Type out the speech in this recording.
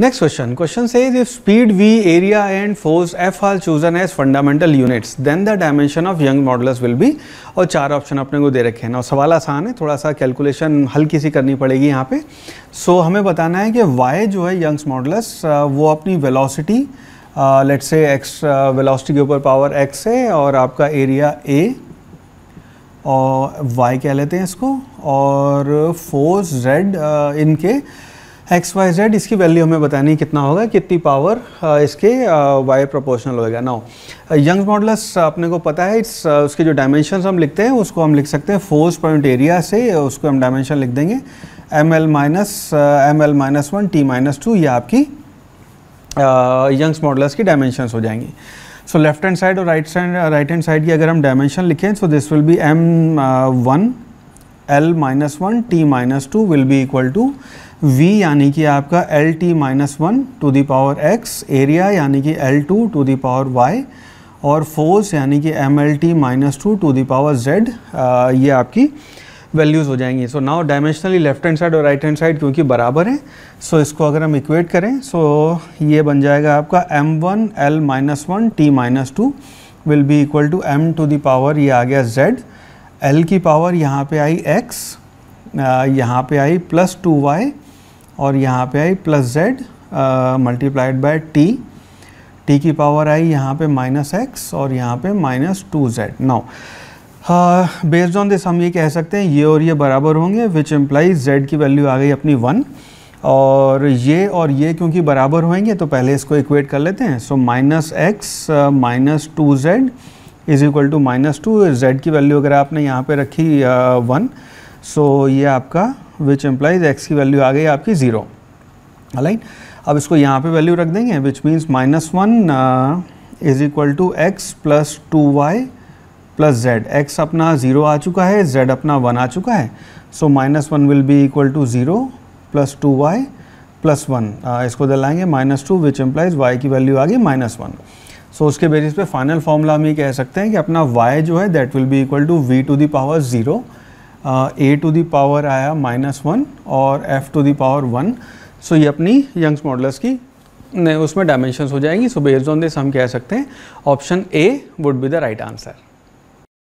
next question question से if speed V area and force F R chosen as fundamental units then the dimension of Young modulus will be और चार option अपने को दे रखे हैं और सवाल आसान है थोड़ा सा कैलकुलेशन हल्की सी करनी पड़ेगी यहाँ पे सो so, हमें बताना है कि वाई जो है यंग्स मॉडल्स वो अपनी velocity let's say x velocity के ऊपर पावर एक्स है और आपका एरिया ए और वाई कह लेते हैं इसको और फोर्स जेड इनके uh, एक्स वाई जेड इसकी वैल्यू हमें बतानी कितना होगा कितनी पावर uh, इसके वाई uh, प्रोपोर्शनल होएगा नाउ यंग मॉडल्स अपने को पता है इट्स uh, उसके जो डायमेंशन हम लिखते हैं उसको हम लिख सकते हैं फोर्स पॉइंट एरिया से उसको हम डायमेंशन लिख देंगे m l minus m l minus one t minus two ये आपकी यंग्स मॉडल्स की डायमेंशंस हो जाएंगी सो लेफ्ट हैंड साइड और right side right hand side की अगर हम डायमेंशन लिखें so this will be m one l minus one t minus two will be equal to v यानी कि आपका l T minus one to the power x area यानी कि l to to the power Y और force यानी कि M L T minus two to the z Z ये आपकी वैल्यूज़ हो जाएंगी so now dimensionally left hand side और राइट हैंड साइड क्योंकि बराबर हैं सो so, इसको अगर हम इक्वेट करें सो so, ये बन जाएगा आपका m one l minus one t minus two will be equal to m to the power ये आ गया जेड एल की पावर यहाँ पे आई एक्स यहाँ पे आई प्लस टू वाई और यहाँ पे आई plus z multiplied by t t की पावर आई यहाँ पे माइनस एक्स और यहाँ पे minus two z now based on this हम ये कह सकते हैं ये और ये बराबर होंगे विच एम्प्लाइज जेड की वैल्यू आ गई अपनी वन और ये और ये क्योंकि बराबर होंगे तो पहले इसको इक्वेट कर लेते हैं so minus x minus two z is equal to minus two z की वैल्यू अगर आपने यहाँ पे रखी वन uh, सो so ये आपका विच एम्प्लाइज एक्स की वैल्यू आ गई आपकी ज़ीरो अलाइन अब इसको यहाँ पे वैल्यू रख देंगे which means minus one is equal to x plus two y plus z x अपना ज़ीरो आ चुका है जेड अपना वन आ चुका है so minus one will be equal to zero plus two y plus one इसको दिलाएंगे minus two which implies y की वैल्यू आ गई माइनस वन सो उसके बेसिस पे फाइनल फॉर्मूला हम ये कह सकते हैं कि अपना वाई जो है that will be equal to v to the power zero a to the power आया माइनस वन और f to the power one so ये अपनी यंग्स मॉडल्स की उसमें डायमेंशंस हो जाएंगी सो बेस्ड ऑन दिस हम कह सकते हैं option a would be the right answer